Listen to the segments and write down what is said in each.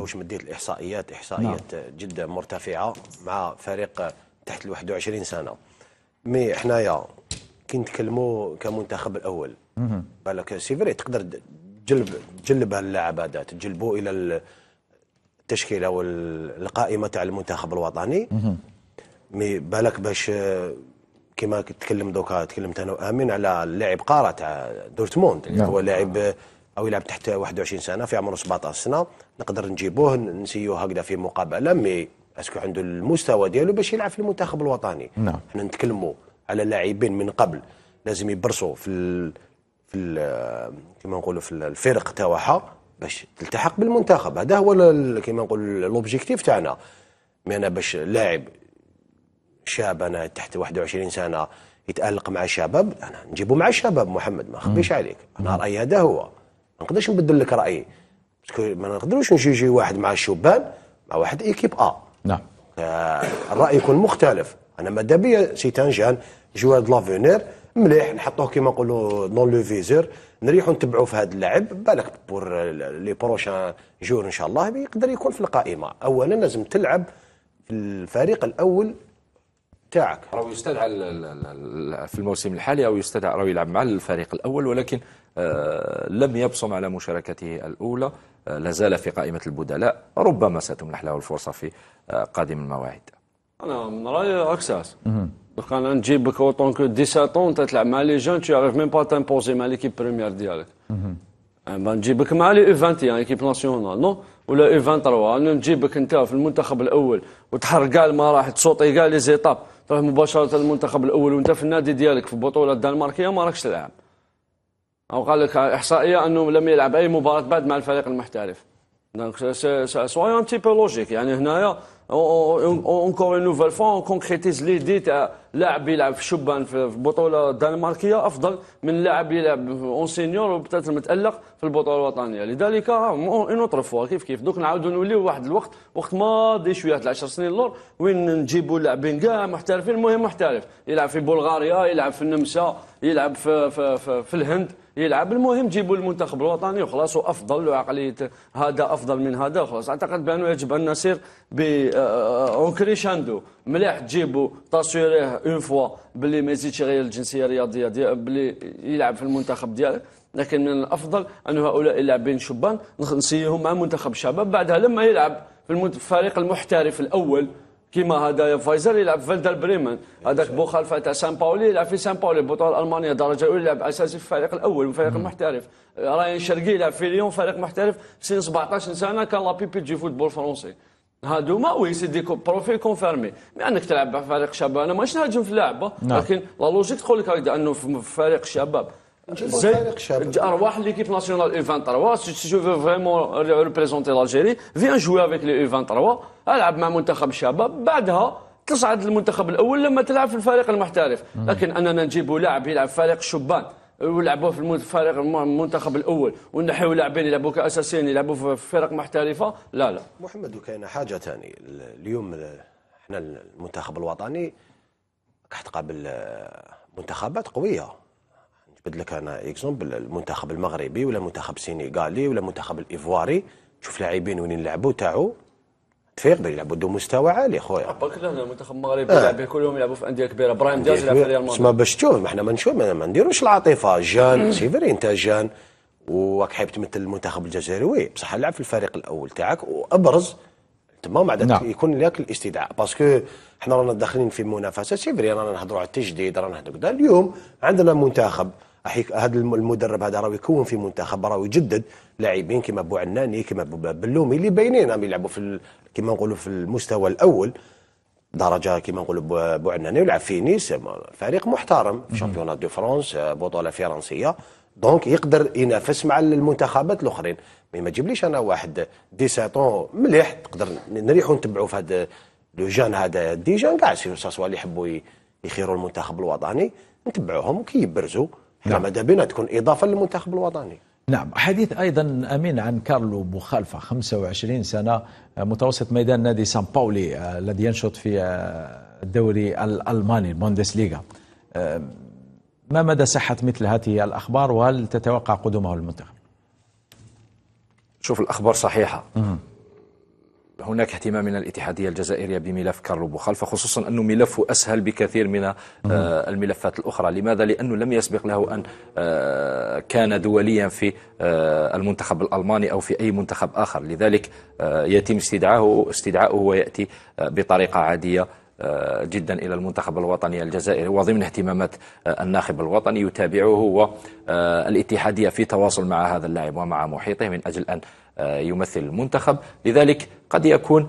واش مديت الاحصائيات احصائيات نعم. جدا مرتفعه مع فريق تحت ال 21 سنه مي حنايا كي نتكلموا كمنتخب الاول بالك سي فري تقدر تجلب تجلب هاللاعب هذا تجلبه الى التشكيله والقائمه تاع المنتخب الوطني مي بالك باش كما تكلم دوكا تكلمت انا وامين على اللاعب قاره تاع دورتموند اللي نعم. هو لاعب او يلعب تحت 21 سنه في عمره 17 سنه نقدر نجيبوه نسيوه هكذا في مقابله مي اسكو عنده المستوى ديالو باش يلعب في المنتخب الوطني نعم حنا نتكلموا على لاعبين من قبل لازم يبرصوا في ال في ال كما نقولوا في الفرق تاعها باش تلتحق بالمنتخب هذا هو كما نقول لوبجيكتيف تاعنا مي انا باش لاعب شاب انا تحت 21 سنه يتالق مع الشباب انا نجيبه مع الشباب محمد ما خبيش عليك انا رايي هذا هو ما نقدرش نبدل لك رايي باسكو ما نقدروش نجي واحد مع الشبان مع واحد ايكيب ا نعم آه الراي يكون مختلف انا ماذا بيا سي جان جواد لافونير مليح نحطوه كيما نقولوا دون لو فيزور نريحوا نتبعوا في هذا اللاعب بالك بور لي بروشان جور ان شاء الله يقدر يكون في القائمه اولا لازم تلعب في الفريق الاول تاعك راهو يستدعى في الموسم الحالي او يستدعى راهو يلعب مع الفريق الاول ولكن آه، لم يبصم على مشاركته الاولى آه، لا زال في قائمه البدلاء ربما ستمنح له الفرصه في آه، قادم المواعيد انا من رايي اكساس دوكا انا نجيبك اوتون كو 17 انت تلعب مع لي جون تو اريف ميم با تامبوزي مع ليكيب بريمير ديالك نجيبك مع لي او 21 ايكيب ناسيونال نو ولا او 23 نجيبك انت في المنتخب الاول وتحرق كاع المراحل تصوتي كاع لي زيتاب تروح مباشره المنتخب الاول وانت في النادي ديالك في البطوله الدنماركيه ما راكش تلعب او قال لك احصائيه انه لم يلعب اي مباراه بعد مع الفريق المحترف دونك سو تي بو لوجيك يعني هنايا اونكور اون نوفال فون اون كونكريتيز ليدي تاع لاعب يلعب في الشبان في البطوله الدنماركيه افضل من لاعب يلعب اون سينيور وبتات متالق في البطوله الوطنيه لذلك اون اوتر فوا كيف كيف دوك نعاودوا نوليو واحد الوقت وقت ماضي شويه 10 سنين لور وين نجيبوا لاعبين كاع محترفين المهم محترف يلعب في بلغاريا يلعب في النمسا يلعب في, في, في, في الهند يلعب المهم جيبوا المنتخب الوطني وخلاص وافضل وعقليه هذا افضل من هذا وخلاص اعتقد بانه يجب ان نسير ب اون آه، كريشاندو مليح تجيبوا تصويره اون فوا باللي ما يزيدش يغير الجنسيه الرياضيه ديال باللي يلعب في المنتخب ديالك لكن من الافضل ان هؤلاء اللاعبين الشبان نسيهم مع منتخب الشباب بعدها لما يلعب في الفريق المحترف الاول كيما هذا فايزر يلعب في فيلدر بريمن هذاك بوخالفه تاع سان باولي يلعب في سان باولي بطوله المانيا درجه اولى يلعب اساسي في الفريق الاول وفريق محترف راين شرقي يلعب في ليون فريق محترف سن 17 سنه كان لا بيبي دي فوتبول فرونسي هادوما وي سي دي بروفيل كونفيرمي مي انك تلعب مع فريق شباب انا ماشي نهاجم في اللعبه نعم. لكن لا لوجيك تقول لك انه في فريق شباب Arwah, l'équipe nationale U23, si je veux فريمون ريبريزونتي لالجيري viens جوي افيك لي U23, العب مع منتخب شباب بعدها تصعد المنتخب الاول لما تلعب في الفريق المحترف لكن اننا نجيبوا لاعب يلعب في فريق شبان ويلعبوا في الفريق المنتخب الاول ونحيوا لاعبين يلعبوا كاساسيين يلعبوا في فرق محترفه لا لا محمد وكاينه حاجه ثانيه اليوم احنا المنتخب الوطني راح تقابل آه، منتخبات قويه جبت لك انا اكزومبل المنتخب المغربي ولا منتخب سينيغالي ولا منتخب الايفواري تشوف لاعبين وين يلعبوا تاعو تفيق يلعبوا دو مستوى عالي خويا باك لا المنتخب المغربي آه. لاعبين كلهم يلعبوا في انديه كبيره برايم دياز يلعب في ريال مدريد تسمى باش تشوف احنا ما نشوف ما نديروش العاطفه جان سي فري انت جان وراك حاب تمثل المنتخب الجزائري وي بصح لعب في الفريق الاول تاعك وابرز تما ما عاد نعم. يكون لك الاستدعاء باسكو حنا رانا داخلين في منافسه سي فري رانا نهضروا على التجديد رانا نهضروا اليوم عندنا منتخب هذا المدرب هذا راه يكون في منتخب راه يجدد لاعبين كما بو عناني كما بو بلومي اللي باينين راهم يلعبوا في كما نقولوا في المستوى الاول درجه كما نقولوا بو عناني يلعب في نيس فريق محترم في شامبيونات دو فرانس بطوله فرنسيه دونك يقدر ينافس مع المنتخبات الاخرين مي ما تجيبليش انا واحد 17 مليح تقدر نريحوا نتبعوا في هذا لو جان هذا ديجان كاع سوا اللي يحبوا يخيروا المنتخب الوطني نتبعوهم كي على نعم. مدى بنا تكون اضافه للمنتخب الوطني نعم حديث ايضا امين عن كارلو بوخالفا 25 سنه آه، متوسط ميدان نادي سان باولي آه، الذي ينشط في آه، الدوري الالماني البوندسليغا ما مدى صحه مثل هذه الاخبار وهل تتوقع قدومه للمنتخب؟ شوف الاخبار صحيحه هناك اهتمام من الاتحادية الجزائرية بملف كارلو بوخالفة خصوصا أنه ملفه أسهل بكثير من آه، الملفات الأخرى لماذا؟ لأنه لم يسبق له أن آه، كان دوليا في آه، المنتخب الألماني أو في أي منتخب آخر لذلك يتم استدعاؤه استدعائه ويأتي بطريقة عادية آه، جدا إلى المنتخب الوطني الجزائري وضمن اهتمامات آه، الناخب الوطني يتابعه هو آه، الاتحادية في تواصل مع هذا اللاعب ومع محيطه من أجل أن يمثل المنتخب لذلك قد يكون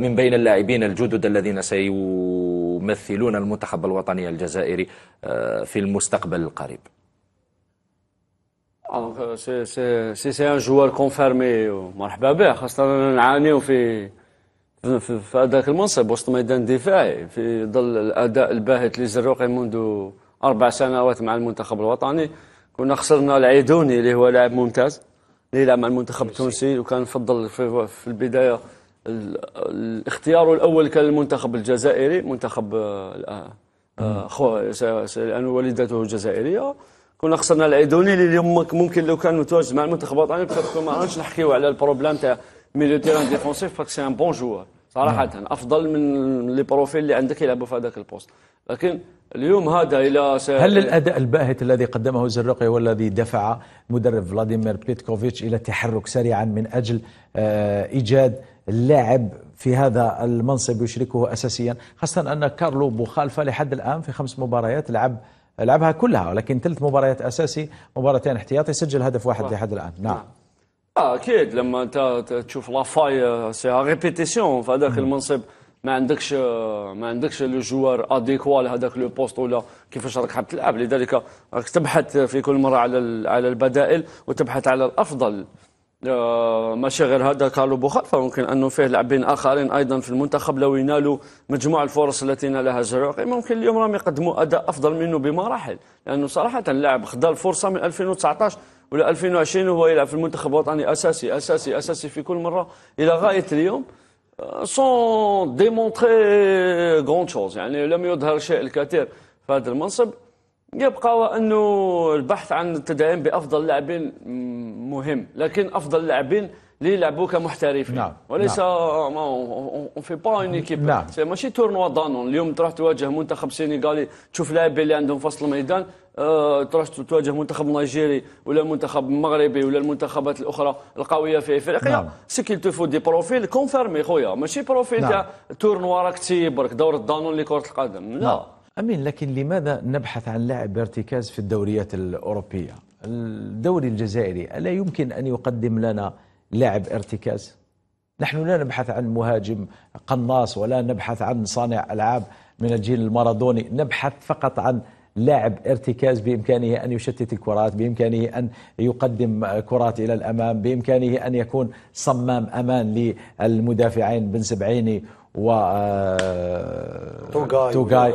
من بين اللاعبين الجدد الذين سيمثلون المنتخب الوطني الجزائري في المستقبل القريب سي سي سي ان جوار كونفيرمي ومرحبا به خاصه نعانيو في في هذاك المنصب وسط ميدان دفاعي في ظل الاداء الباهت لزروقي منذ اربع سنوات مع المنتخب الوطني كنا خسرنا العيدوني اللي هو لاعب ممتاز اللي يلعب مع المنتخب التونسي وكان فضل في, في البدايه الاختيار الاول كان المنتخب الجزائري منتخب آه، آه، لان والدته جزائريه كنا خسرنا العيدوني اللي اليوم ممكن لو كان متواجد مع المنتخب الوطني ما عادش نحكيو على البروبليم تاع ميليو تيران ديفونسيف باسكو سي ان بون جوار صراحه مم. نعم. افضل من لي بروفيل اللي عندك يلعبوا في هذاك البوست لكن اليوم هذا الى س... هل الاداء الباهت الذي قدمه الزرقي هو الذي دفع مدرب فلاديمير بيتكوفيتش الى التحرك سريعا من اجل آه، ايجاد اللاعب في هذا المنصب يشركه اساسيا خاصه ان كارلو بوخالفه لحد الان في خمس مباريات لعب لعبها كلها ولكن ثلاث مباريات اساسي مباراتين احتياطي سجل هدف واحد لحد الان نعم, نعم. اه اكيد لما انت تشوف لافاي آه، سي ريبيتيسيون في هذاك المنصب ما عندكش آه، ما عندكش لو جوار اديكوا لهذاك لو بوست ولا كيفاش راك حاب تلعب لذلك راك تبحث في كل مره على على البدائل وتبحث على الافضل آه، ماشي غير هذا كارلو بوخالفا ممكن انه فيه لاعبين اخرين ايضا في المنتخب لو ينالوا مجموع الفرص التي نالها الجزائر ممكن اليوم راهم يقدموا اداء افضل منه بمراحل لانه صراحه اللاعب خدا الفرصه من 2019 وال2020 هو يلعب في المنتخب الوطني اساسي اساسي اساسي في كل مره الى غايه اليوم سون ديمونتري غون شوز يعني لم يظهر شيء الكثير في هذا المنصب يبقى وانه البحث عن التدعيم بافضل لاعبين مهم لكن افضل لاعبين لي يلعبوا كمحترفين نعم،, نعم وليس نعم. اون في با اون ايكيب نعم. سي ماشي تورنوا دانون اليوم تروح تواجه منتخب سينيغالي تشوف لاعبين اللي عندهم في وسط الميدان أه تروح تواجه منتخب نيجيري ولا منتخب مغربي ولا المنتخبات الاخرى القويه في افريقيا نعم. سي كيل تو دي بروفيل كونفيرمي خويا ماشي بروفيل نعم. تاع تورنوا راك برك دور الدانون لكره القدم لا نعم. امين لكن لماذا نبحث عن لاعب بارتكاز في الدوريات الاوروبيه الدوري الجزائري الا يمكن ان يقدم لنا لاعب ارتكاز نحن لا نبحث عن مهاجم قناص ولا نبحث عن صانع العاب من الجيل المارادوني نبحث فقط عن لاعب ارتكاز بامكانه ان يشتت الكرات، بامكانه ان يقدم كرات الى الامام، بامكانه ان يكون صمام امان للمدافعين بن سبعيني و آه، توغاي,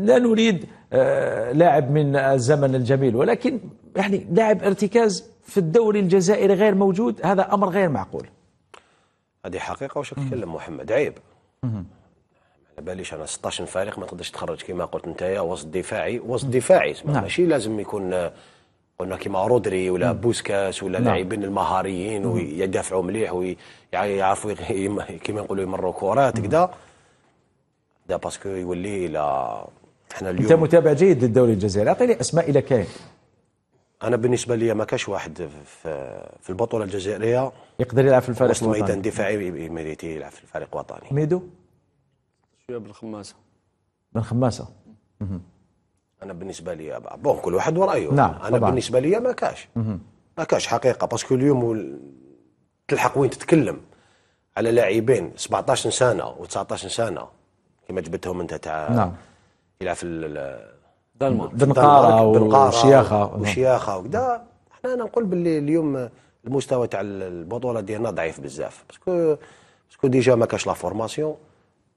لا نريد آه، لاعب من الزمن الجميل ولكن يعني لاعب ارتكاز في الدوري الجزائري غير موجود هذا امر غير معقول هذه حقيقه واش تتكلم محمد عيب على باليش انا 16 فريق ما تقدرش تخرج كما قلت انت يا وسط دفاعي وسط دفاعي نعم. ماشي لازم يكون آه، قلنا كيما رودري ولا مم. بوسكاس ولا نعم. لاعبين المهاريين ويدافعوا مليح ويعرفوا كيما نقولوا يمروا كرات كذا دا باسكو يولي الى احنا اليوم انت متابع جيد للدوري الجزائري اعطيني اسماء الى كاين انا بالنسبه لي ما كاش واحد في في البطوله الجزائريه يقدر يلعب في الفريق وسط ميدان دفاعي ميريتي يلعب في الفريق الوطني ميدو شويه بالخماسه بالخماسه انا بالنسبه لي بون كل واحد ورايه نعم انا طبعا. بالنسبه لي ما كاش ما كاش حقيقه باسكو اليوم تلحق وين تتكلم على لاعبين 17 سنه و19 سنه كما جبتهم انت تاع نعم يلعب في دنقاره وشياخه وشياخه وكذا حنا انا نقول باللي اليوم المستوى تاع البطوله ديالنا ضعيف بزاف باسكو باسكو ديجا ما كاش لا فورماسيون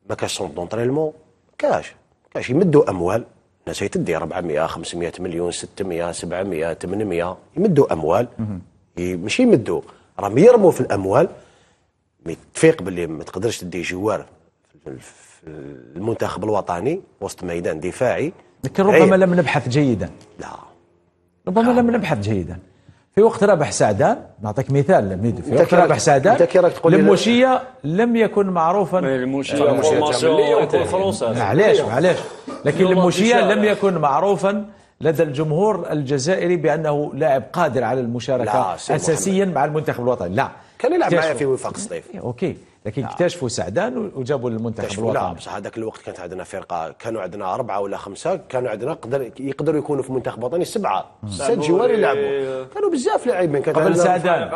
ما كاش سون دونترينمون كاش كاش يمدوا اموال الناس هي تدي 400 500 مليون 600 700 800 يمدوا اموال ماشي يمدوا راهم يرموا في الاموال مي تفيق باللي ما تقدرش تدي جوار في المنتخب الوطني وسط ميدان دفاعي لكن ربما لم نبحث جيدا لا ربما نعم. لم نبحث جيدا في وقت رابح سعدان نعطيك مثال ميدو في وقت رابح سعدان لموشية لم يكن معروفا إيه، معليش معليش لكن لموشية لم يكن معروفا لدى الجمهور الجزائري بانه لاعب قادر على المشاركه اساسيا محمد. مع المنتخب الوطني لا كان يلعب معايا في وفاق صيف إيه، اوكي لكن نعم. اكتشفوا سعدان وجابوا المنتخب الوطني لا بصح هذاك الوقت كانت عندنا فرقه كانوا عندنا اربعه ولا خمسه كانوا عندنا قدر يقدروا يكونوا في منتخب وطني سبعه ست جوار يلعبوا إيه. كانوا بزاف لاعبين قبل سعدان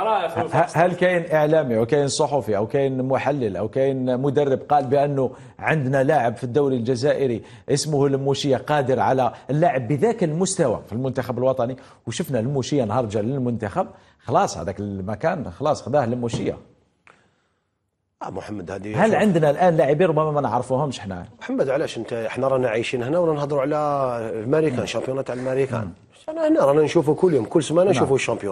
هل كاين اعلامي او كاين صحفي او كاين محلل او كاين مدرب قال بانه عندنا لاعب في الدوري الجزائري اسمه الموشيه قادر على اللعب بذاك المستوى في المنتخب الوطني وشفنا الموشيه نهار جا للمنتخب خلاص هذاك المكان خلاص خذاه الموشيه آه محمد هذه هل عندنا الان لاعبين ربما ما نعرفوهمش احنا محمد علاش انت احنا رانا عايشين هنا ورانا نهضروا على الماريكان نعم. شامبيونات على الماريكان نعم. انا هنا رانا نشوفوا كل يوم كل سمانه نعم. نشوفوا الشامبيون